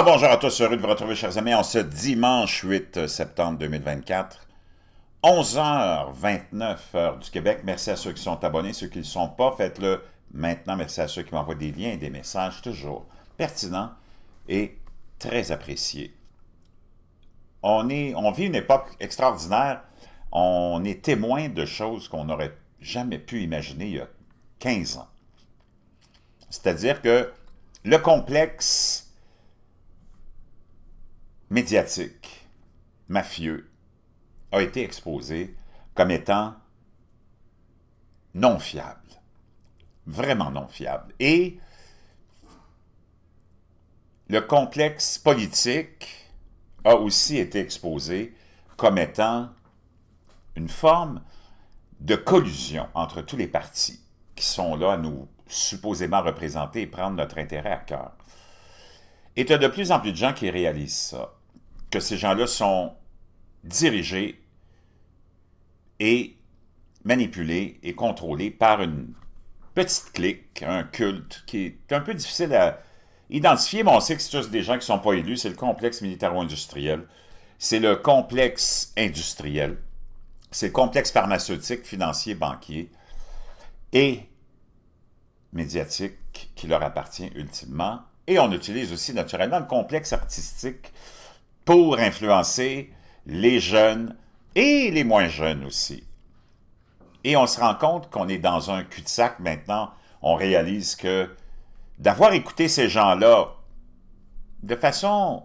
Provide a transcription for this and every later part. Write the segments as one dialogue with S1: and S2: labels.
S1: Ah, bonjour à tous, heureux de vous retrouver, chers amis, en ce dimanche 8 septembre 2024, 11h29, heure du Québec. Merci à ceux qui sont abonnés, ceux qui ne le sont pas, faites-le maintenant. Merci à ceux qui m'envoient des liens et des messages, toujours pertinents et très appréciés. On, est, on vit une époque extraordinaire. On est témoin de choses qu'on n'aurait jamais pu imaginer il y a 15 ans. C'est-à-dire que le complexe médiatique, mafieux, a été exposé comme étant non fiable, vraiment non fiable. Et le complexe politique a aussi été exposé comme étant une forme de collusion entre tous les partis qui sont là à nous supposément représenter et prendre notre intérêt à cœur. Et tu as de plus en plus de gens qui réalisent ça que ces gens-là sont dirigés et manipulés et contrôlés par une petite clique, un culte qui est un peu difficile à identifier, mais on sait que c'est juste des gens qui ne sont pas élus. C'est le complexe militaro-industriel, c'est le complexe industriel, c'est le complexe pharmaceutique, financier, banquier et médiatique qui leur appartient ultimement. Et on utilise aussi naturellement le complexe artistique pour influencer les jeunes et les moins jeunes aussi. Et on se rend compte qu'on est dans un cul-de-sac maintenant. On réalise que d'avoir écouté ces gens-là de façon...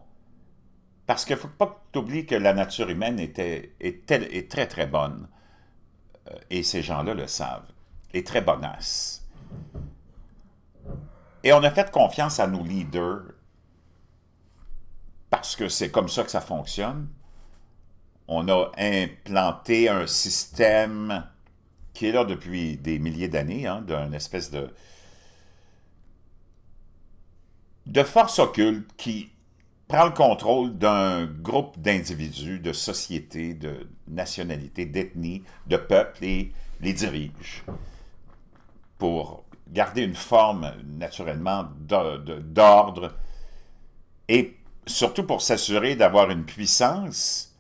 S1: Parce qu'il ne faut pas que tu que la nature humaine était, est très, très bonne. Euh, et ces gens-là le savent. Et très bonasse. Et on a fait confiance à nos leaders parce que c'est comme ça que ça fonctionne, on a implanté un système qui est là depuis des milliers d'années, hein, d'une espèce de, de force occulte qui prend le contrôle d'un groupe d'individus, de sociétés, de nationalités, d'ethnies, de peuples et les dirige pour garder une forme naturellement d'ordre et surtout pour s'assurer d'avoir une puissance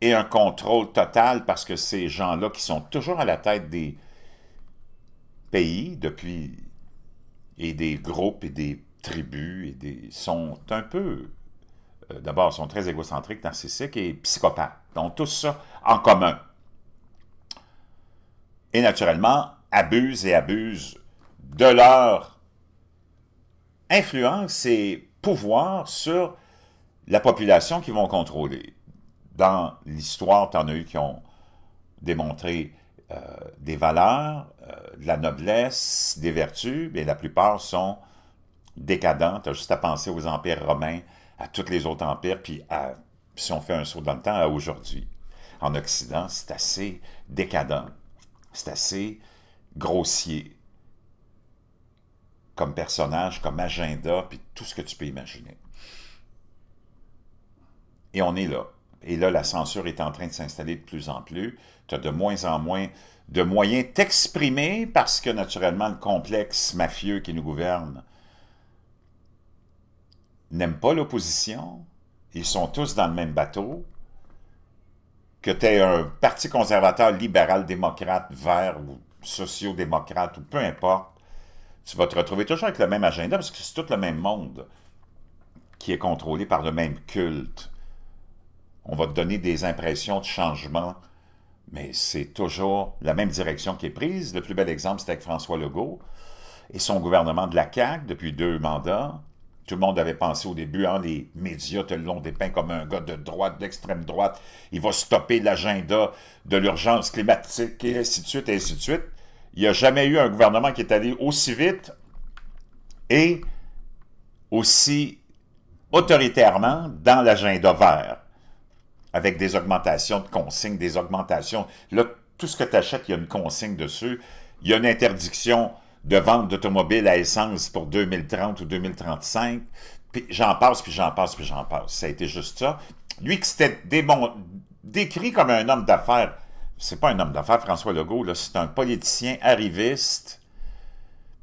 S1: et un contrôle total parce que ces gens-là qui sont toujours à la tête des pays depuis et des groupes et des tribus et des sont un peu euh, d'abord sont très égocentriques, narcissiques et psychopathes. Donc tout ça en commun. Et naturellement, abusent et abusent de leur influence et pouvoir sur la population qui vont contrôler. Dans l'histoire, tu en as eu qui ont démontré euh, des valeurs, euh, de la noblesse, des vertus, mais la plupart sont décadents. Tu juste à penser aux empires romains, à tous les autres empires, puis à, si on fait un saut dans le temps, à aujourd'hui. En Occident, c'est assez décadent, c'est assez grossier comme personnage, comme agenda, puis tout ce que tu peux imaginer. Et on est là. Et là, la censure est en train de s'installer de plus en plus. Tu as de moins en moins de moyens t'exprimer parce que, naturellement, le complexe mafieux qui nous gouverne n'aime pas l'opposition. Ils sont tous dans le même bateau. Que tu es un parti conservateur, libéral, démocrate, vert ou sociodémocrate ou peu importe, tu vas te retrouver toujours avec le même agenda parce que c'est tout le même monde qui est contrôlé par le même culte on va te donner des impressions de changement, mais c'est toujours la même direction qui est prise. Le plus bel exemple, c'était avec François Legault et son gouvernement de la CAQ depuis deux mandats. Tout le monde avait pensé au début, hein, les médias te l'ont dépeint comme un gars de droite, d'extrême droite. Il va stopper l'agenda de l'urgence climatique et ainsi de suite, et ainsi de suite. Il n'y a jamais eu un gouvernement qui est allé aussi vite et aussi autoritairement dans l'agenda vert avec des augmentations de consignes, des augmentations. Là, tout ce que tu achètes, il y a une consigne dessus. Il y a une interdiction de vente d'automobiles à essence pour 2030 ou 2035. Puis j'en passe, puis j'en passe, puis j'en passe. Ça a été juste ça. Lui qui s'était décrit comme un homme d'affaires, c'est pas un homme d'affaires, François Legault, c'est un politicien arriviste,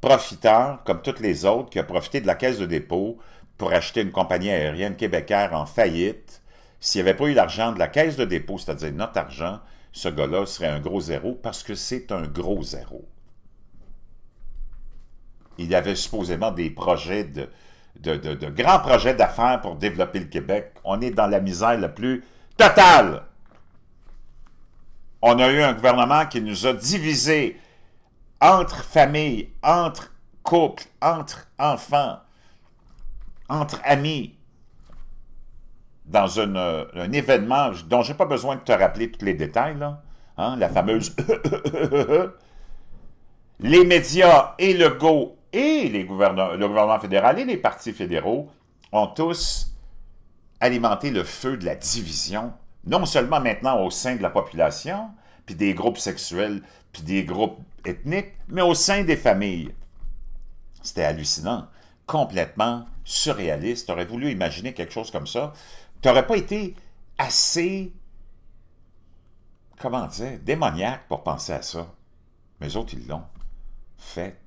S1: profiteur, comme toutes les autres, qui a profité de la caisse de dépôt pour acheter une compagnie aérienne québécaire en faillite, s'il n'y avait pas eu l'argent de la caisse de dépôt, c'est-à-dire notre argent, ce gars-là serait un gros zéro parce que c'est un gros zéro. Il y avait supposément des projets de, de grands projets d'affaires pour développer le Québec. On est dans la misère la plus totale. On a eu un gouvernement qui nous a divisés entre familles, entre couples, entre enfants, entre amis dans euh, un événement dont je n'ai pas besoin de te rappeler tous les détails, hein, la fameuse les médias et le GO et les le gouvernement fédéral et les partis fédéraux ont tous alimenté le feu de la division, non seulement maintenant au sein de la population, puis des groupes sexuels, puis des groupes ethniques, mais au sein des familles. C'était hallucinant, complètement surréaliste. aurais voulu imaginer quelque chose comme ça t'aurais pas été assez, comment dire, démoniaque pour penser à ça. Mais autres, ils l'ont fait.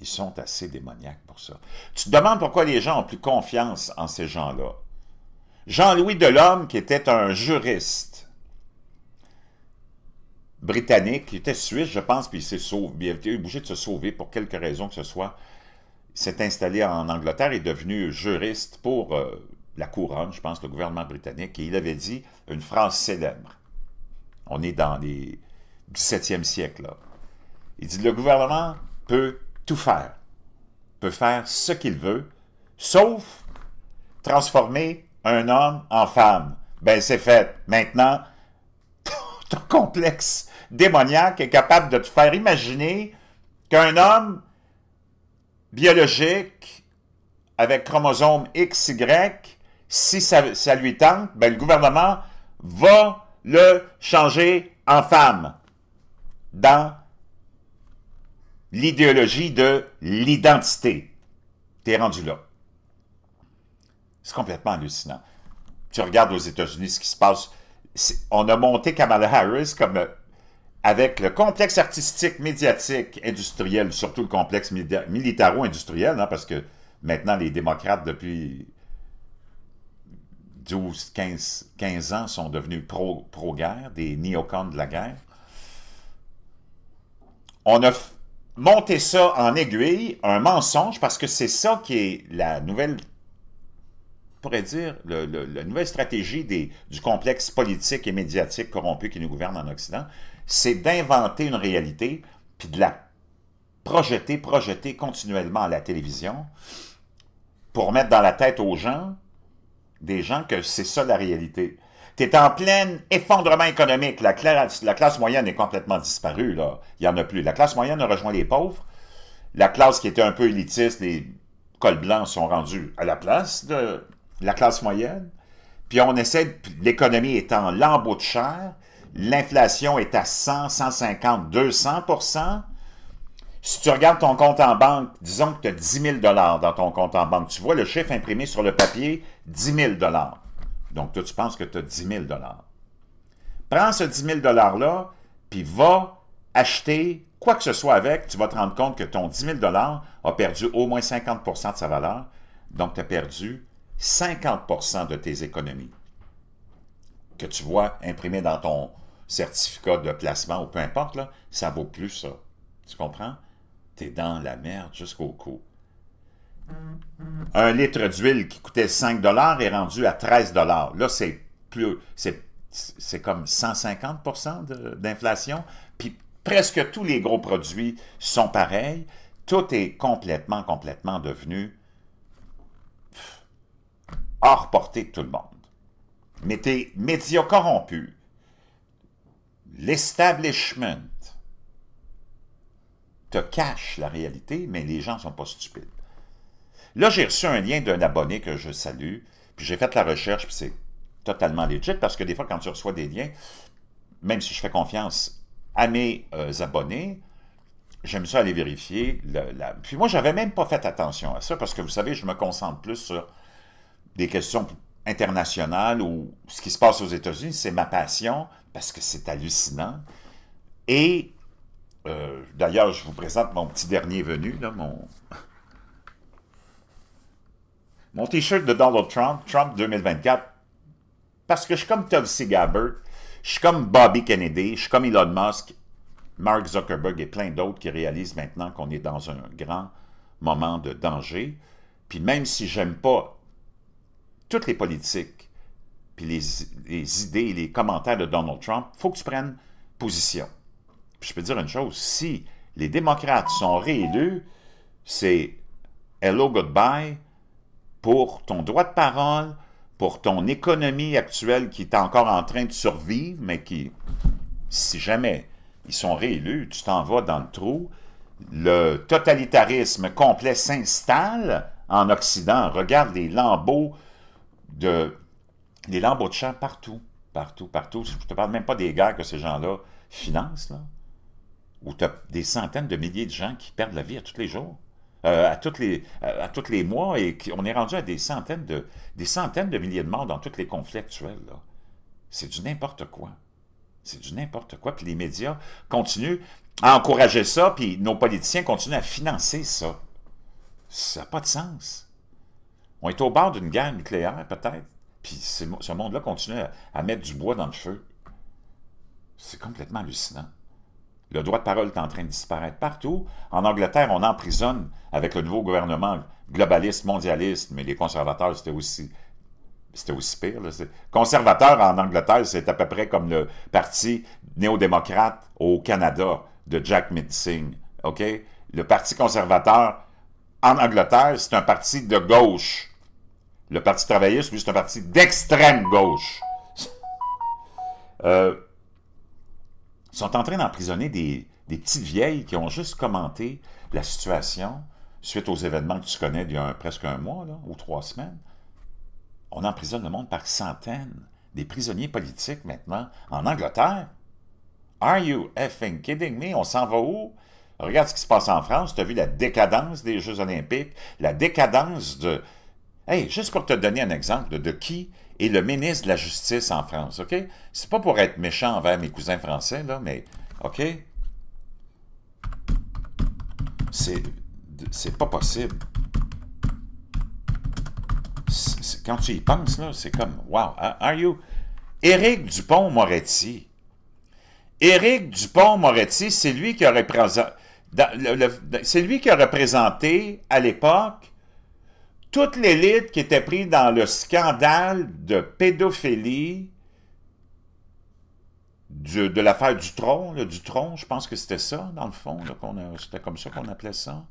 S1: Ils sont assez démoniaques pour ça. Tu te demandes pourquoi les gens ont plus confiance en ces gens-là. Jean-Louis Delhomme, qui était un juriste britannique, qui était suisse, je pense, puis il s'est sauvé, il a eu obligé de se sauver pour quelque raison que ce soit, s'est installé en Angleterre, et est devenu juriste pour euh, la couronne, je pense, le gouvernement britannique, et il avait dit une phrase célèbre. On est dans les 17e siècle, là. Il dit, le gouvernement peut tout faire, peut faire ce qu'il veut, sauf transformer un homme en femme. Ben, c'est fait. Maintenant, ton complexe démoniaque est capable de te faire imaginer qu'un homme biologique avec chromosome XY si ça, lui tente, ben, le gouvernement va le changer en femme dans l'idéologie de l'identité. T'es rendu là. C'est complètement hallucinant. Tu regardes aux États-Unis ce qui se passe. On a monté Kamala Harris comme euh, avec le complexe artistique, médiatique, industriel, surtout le complexe militaro-industriel, hein, parce que maintenant les démocrates, depuis 12, 15, 15 ans sont devenus pro-guerre, des neocons de la guerre. On a monté ça en aiguille, un mensonge, parce que c'est ça qui est la nouvelle, pourrait dire, la nouvelle stratégie du complexe politique et médiatique corrompu qui nous gouverne en Occident, c'est d'inventer une réalité, puis de la projeter, projeter continuellement à la télévision, pour mettre dans la tête aux gens des gens que c'est ça la réalité. Tu es en plein effondrement économique. La classe, la classe moyenne est complètement disparue. Là. Il n'y en a plus. La classe moyenne a rejoint les pauvres. La classe qui était un peu élitiste, les cols blancs sont rendus à la place de la classe moyenne. Puis on essaie, l'économie est en lambeau de chair, l'inflation est à 100, 150, 200 si tu regardes ton compte en banque, disons que tu as 10 000 dans ton compte en banque. Tu vois le chiffre imprimé sur le papier, 10 000 Donc, toi, tu penses que tu as 10 000 Prends ce 10 000 $-là, puis va acheter quoi que ce soit avec. Tu vas te rendre compte que ton 10 000 a perdu au moins 50 de sa valeur. Donc, tu as perdu 50 de tes économies que tu vois imprimé dans ton certificat de placement ou peu importe, là, ça vaut plus ça. Tu comprends? t'es dans la merde jusqu'au cou. Un litre d'huile qui coûtait 5 est rendu à 13 Là, c'est plus, c'est comme 150 d'inflation. Puis presque tous les gros produits sont pareils. Tout est complètement, complètement devenu hors portée de tout le monde. Mais tes médias corrompus, l'establishment, cache la réalité, mais les gens ne sont pas stupides. Là, j'ai reçu un lien d'un abonné que je salue, puis j'ai fait la recherche, puis c'est totalement legit, parce que des fois, quand tu reçois des liens, même si je fais confiance à mes euh, abonnés, j'aime ça aller vérifier. Puis moi, je n'avais même pas fait attention à ça parce que vous savez, je me concentre plus sur des questions internationales ou ce qui se passe aux États-Unis. C'est ma passion parce que c'est hallucinant. Et euh, d'ailleurs, je vous présente mon petit dernier venu, mon... Mon T-shirt de Donald Trump, Trump 2024, parce que je suis comme Tulsi Gabbard, je suis comme Bobby Kennedy, je suis comme Elon Musk, Mark Zuckerberg et plein d'autres qui réalisent maintenant qu'on est dans un grand moment de danger. Puis même si j'aime pas toutes les politiques, puis les, les idées et les commentaires de Donald Trump, il faut que tu prennes position je peux dire une chose, si les démocrates sont réélus, c'est hello, goodbye pour ton droit de parole, pour ton économie actuelle qui est encore en train de survivre, mais qui, si jamais ils sont réélus, tu t'en vas dans le trou. Le totalitarisme complet s'installe en Occident. Regarde les lambeaux de, les lambeaux de champ partout, partout, partout. Je ne te parle même pas des guerres que ces gens-là financent. Là où tu as des centaines de milliers de gens qui perdent la vie à tous les jours, euh, à, toutes les, à, tous les mois, et qui, on est rendu à des centaines, de, des centaines de milliers de morts dans tous les conflits actuels. C'est du n'importe quoi. C'est du n'importe quoi. Puis les médias continuent à encourager ça, puis nos politiciens continuent à financer ça. Ça n'a pas de sens. On est au bord d'une guerre nucléaire, peut-être, puis ce monde-là continue à mettre du bois dans le feu. C'est complètement hallucinant. Le droit de parole est en train de disparaître partout. En Angleterre, on emprisonne avec le nouveau gouvernement globaliste, mondialiste, mais les conservateurs, c'était aussi c'était aussi pire. Conservateur en Angleterre, c'est à peu près comme le parti néo-démocrate au Canada de Jack Mitzing. OK? Le parti conservateur en Angleterre, c'est un parti de gauche. Le parti travailliste, lui, c'est un parti d'extrême gauche. Euh, sont en train d'emprisonner des, petites vieilles qui ont juste commenté la situation suite aux événements que tu connais d'il y a presque un mois ou trois semaines. On emprisonne le monde par centaines. Des prisonniers politiques maintenant en Angleterre. Are you effing kidding me? On s'en va où? Regarde ce qui se passe en France. Tu as vu la décadence des Jeux olympiques, la décadence de... Hey, juste pour te donner un exemple de qui et le ministre de la Justice en France, OK? C'est pas pour être méchant envers mes cousins français, là, mais OK? C'est pas possible. quand tu y penses, là, c'est comme, wow, hein, are you... Éric Dupont-Moretti. Éric Dupont-Moretti, c'est lui qui a représenté... C'est lui qui a représenté, à l'époque, toute l'élite qui était prise dans le scandale de pédophilie de de l'affaire du trône, du tronc, je pense que c'était ça, dans le fond, c'était comme ça qu'on appelait ça.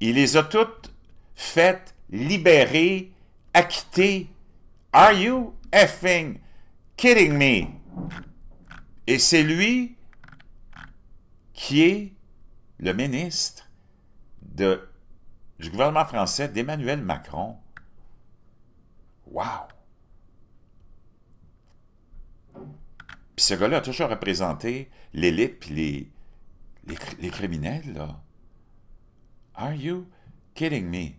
S1: Il les a toutes faites libérer, acquitter. Are you effing kidding me? Et c'est lui qui est le ministre de du gouvernement français d'Emmanuel Macron. Wow! Puis ce gars-là a toujours représenté l'élite puis les, les, criminels, là. Are you kidding me?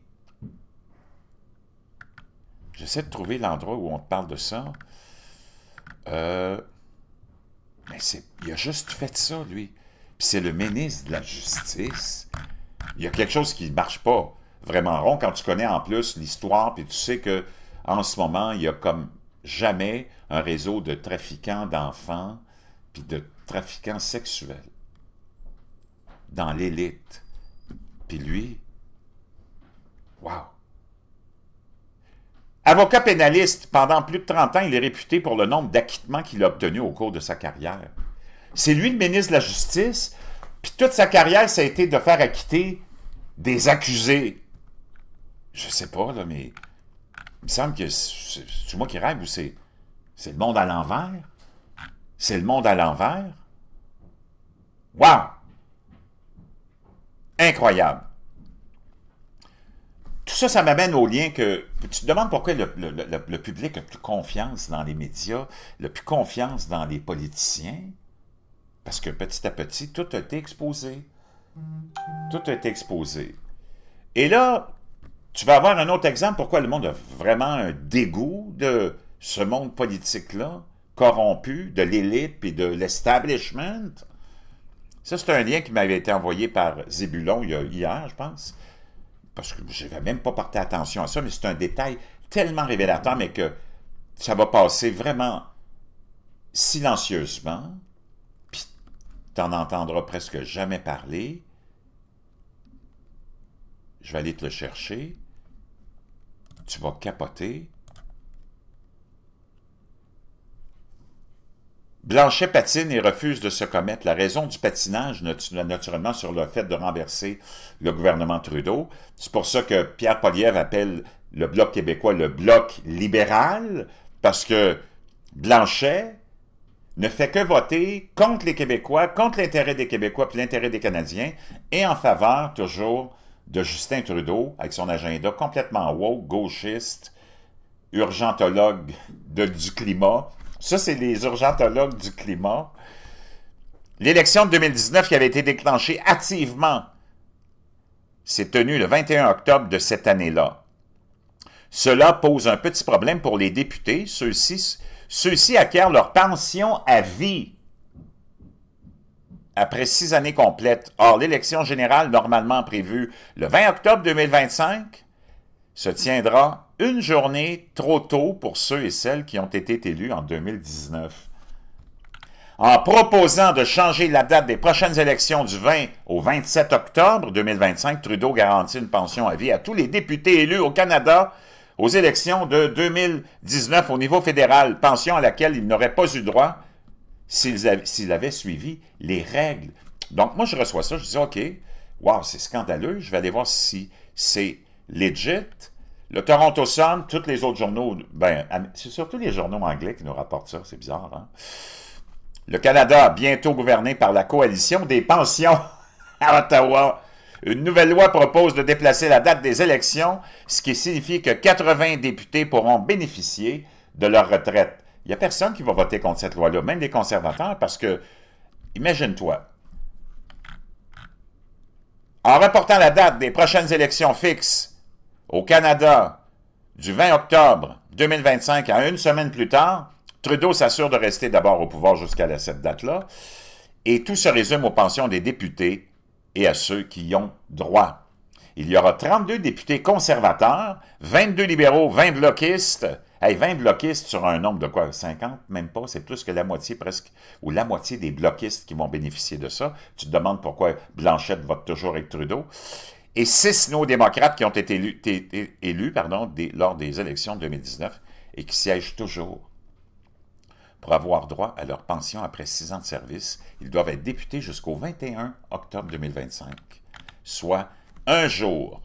S1: J'essaie de trouver l'endroit où on parle de ça. Euh, mais il a juste fait ça, lui. Puis c'est le ministre de la Justice il y a quelque chose qui ne marche pas vraiment rond quand tu connais en plus l'histoire, puis tu sais que en ce moment, il y a comme jamais un réseau de trafiquants d'enfants, puis de trafiquants sexuels dans l'élite. Puis lui, wow! Avocat pénaliste, pendant plus de 30 ans, il est réputé pour le nombre d'acquittements qu'il a obtenus au cours de sa carrière. C'est lui le ministre de la Justice puis toute sa carrière, ça a été de faire acquitter des accusés. Je sais pas, là, mais il me semble que c'est moi qui rêve ou c'est le monde à l'envers. C'est le monde à l'envers. Wow! Incroyable. Tout ça, ça m'amène au lien que tu te demandes pourquoi le, le public a plus confiance dans les médias, le plus confiance dans les politiciens. Parce que petit à petit, tout a été exposé. Tout a été exposé. Et là, tu vas avoir un autre exemple pourquoi le monde a vraiment un dégoût de ce monde politique-là, corrompu, de l'élite et de l'establishment. Ça, c'est un lien qui m'avait été envoyé par Zébulon hier, je pense. Parce que je n'avais même pas porté attention à ça, mais c'est un détail tellement révélateur, mais que ça va passer vraiment silencieusement, t'en entendras presque jamais parler, je vais aller te le chercher, tu vas capoter. Blanchet patine et refuse de se commettre. La raison du patinage, naturellement, sur le fait de renverser le gouvernement Trudeau. C'est pour ça que Pierre Poliev appelle le Bloc québécois le Bloc libéral, parce que Blanchet, ne fait que voter contre les Québécois, contre l'intérêt des Québécois puis l'intérêt des Canadiens, et en faveur toujours de Justin Trudeau, avec son agenda complètement woke, gauchiste, urgentologue du climat. Ça, c'est les urgentologues du climat. L'élection de 2019 qui avait été déclenchée activement s'est tenue le 21 octobre de cette année-là. Cela pose un petit problème pour les députés. Ceux-ci ceux-ci acquièrent leur pension à vie après six années complètes. Or, l'élection générale normalement prévue le 20 octobre 2025 se tiendra une journée trop tôt pour ceux et celles qui ont été élus en 2019. En proposant de changer la date des prochaines élections du 20 au 27 octobre 2025, Trudeau garantit une pension à vie à tous les députés élus au Canada aux élections de 2019 au niveau fédéral, pension à laquelle ils n'auraient pas eu droit s'ils avaient, suivi les règles. Donc, moi, je reçois ça, je dis, OK, wow, c'est scandaleux, je vais aller voir si c'est legit. Le Toronto Sun, tous les autres journaux, ben, c'est surtout les journaux anglais qui nous rapportent ça, c'est bizarre, hein. Le Canada, bientôt gouverné par la coalition des pensions à Ottawa, une nouvelle loi propose de déplacer la date des élections, ce qui signifie que 80 députés pourront bénéficier de leur retraite. Il n'y a personne qui va voter contre cette loi-là, même les conservateurs, parce que, imagine-toi, en reportant la date des prochaines élections fixes au Canada du 20 octobre 2025 à une semaine plus tard, Trudeau s'assure de rester d'abord au pouvoir jusqu'à cette date-là, et tout se résume aux pensions des députés et à ceux qui y ont droit. Il y aura 32 députés conservateurs, 22 libéraux, 20 bloquistes. et 20 bloquistes sur un nombre de quoi? 50? Même pas, c'est plus que la moitié presque, ou la moitié des bloquistes qui vont bénéficier de ça. Tu te demandes pourquoi Blanchette vote toujours avec Trudeau. Et 6 néo-démocrates qui ont été élus, lors des élections de 2019 et qui siègent toujours pour avoir droit à leur pension après six ans de service, ils doivent être députés jusqu'au 21 octobre 2025, soit un jour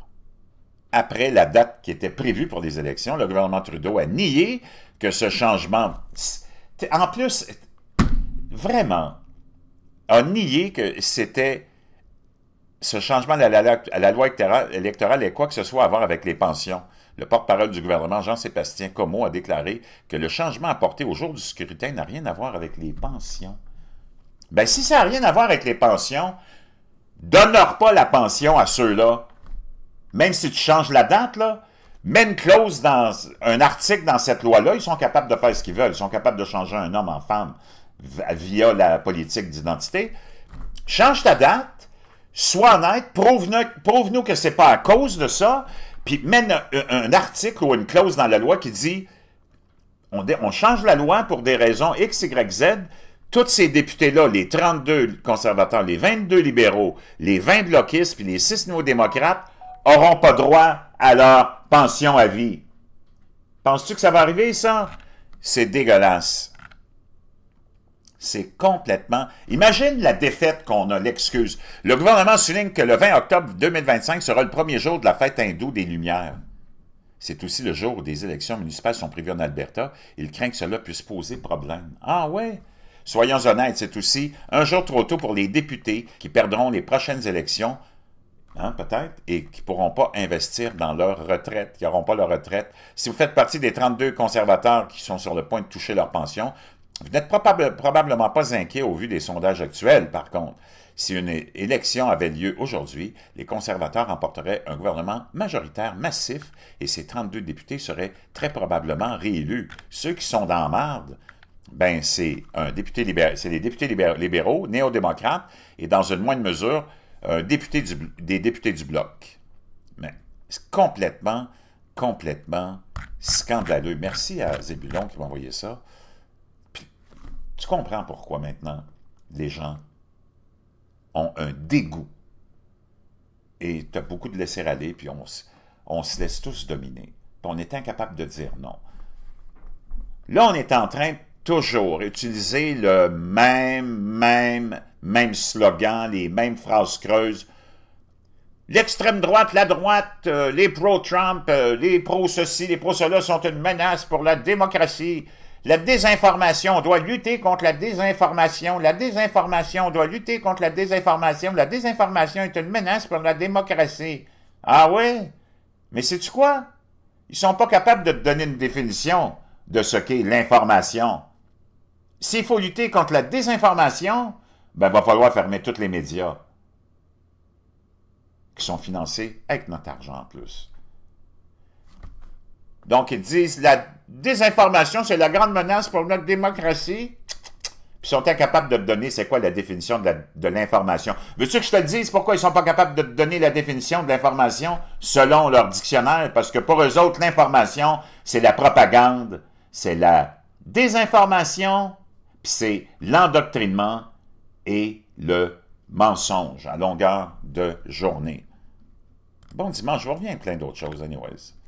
S1: après la date qui était prévue pour les élections. Le gouvernement Trudeau a nié que ce changement... En plus, vraiment, a nié que c'était ce changement à la, loi électorale et quoi que ce soit à voir avec les pensions. Le porte-parole du gouvernement, Jean-Sébastien Comeau, a déclaré que le changement apporté au jour du scrutin n'a rien à voir avec les pensions. Ben, si ça n'a rien à voir avec les pensions, donne-leur pas la pension à ceux-là. Même si tu changes la date, là, même clause dans un article dans cette loi-là, ils sont capables de faire ce qu'ils veulent. Ils sont capables de changer un homme en femme via la politique d'identité. Change ta date, sois honnête, prouve-nous que ce n'est pas à cause de ça, puis mène un article ou une clause dans la loi qui dit on, change la loi pour des raisons X, Y, Z, tous ces députés-là, les 32 conservateurs, les 22 libéraux, les 20 blocistes puis les 6 néo-démocrates, auront pas droit à leur pension à vie. Penses-tu que ça va arriver, ça? C'est dégueulasse. C'est complètement... Imagine la défaite qu'on a, l'excuse. Le gouvernement souligne que le 20 octobre 2025 sera le premier jour de la fête hindoue des Lumières. C'est aussi le jour où des élections municipales sont prévues en Alberta. Il craint que cela puisse poser problème. Ah ouais? Soyons honnêtes, c'est aussi un jour trop tôt pour les députés qui perdront les prochaines élections, hein, peut-être, et qui ne pourront pas investir dans leur retraite, qui n'auront pas leur retraite. Si vous faites partie des 32 conservateurs qui sont sur le point de toucher leur pension, vous n'êtes probablement pas inquiet au vu des sondages actuels, par contre. Si une élection avait lieu aujourd'hui, les conservateurs emporteraient un gouvernement majoritaire massif et ces 32 députés seraient très probablement réélus. Ceux qui sont dans marde, ben c'est un député c'est députés libéraux, néo-démocrates et dans une moindre mesure député des députés du bloc. Mais c'est complètement, complètement scandaleux. Merci à Zébulon qui m'a envoyé ça. Tu comprends pourquoi maintenant les gens ont un dégoût et tu as beaucoup de laisser aller, puis on, se laisse tous dominer. on est incapable de dire non. Là, on est en train toujours d'utiliser le même, même, même slogan, les mêmes phrases creuses. L'extrême droite, la droite, euh, les pro-Trump, euh, les pro-ceci, les pro-cela sont une menace pour la démocratie. La désinformation, doit lutter contre la désinformation. La désinformation, doit lutter contre la désinformation. La désinformation est une menace pour la démocratie. Ah oui? Mais sais-tu quoi? Ils sont pas capables de te donner une définition de ce qu'est l'information. S'il faut lutter contre la désinformation, ben, va falloir fermer tous les médias qui sont financés avec notre argent en plus. Donc, ils disent la désinformation, c'est la grande menace pour notre démocratie. Puis ils sont incapables de te donner c'est quoi la définition de l'information. Veux-tu que je te le dise pourquoi ils ne sont pas capables de te donner la définition de l'information selon leur dictionnaire? Parce que pour eux autres, l'information, c'est la propagande, c'est la désinformation, puis c'est l'endoctrinement et le mensonge à longueur de journée. Bon dimanche, je reviens plein d'autres choses, anyways.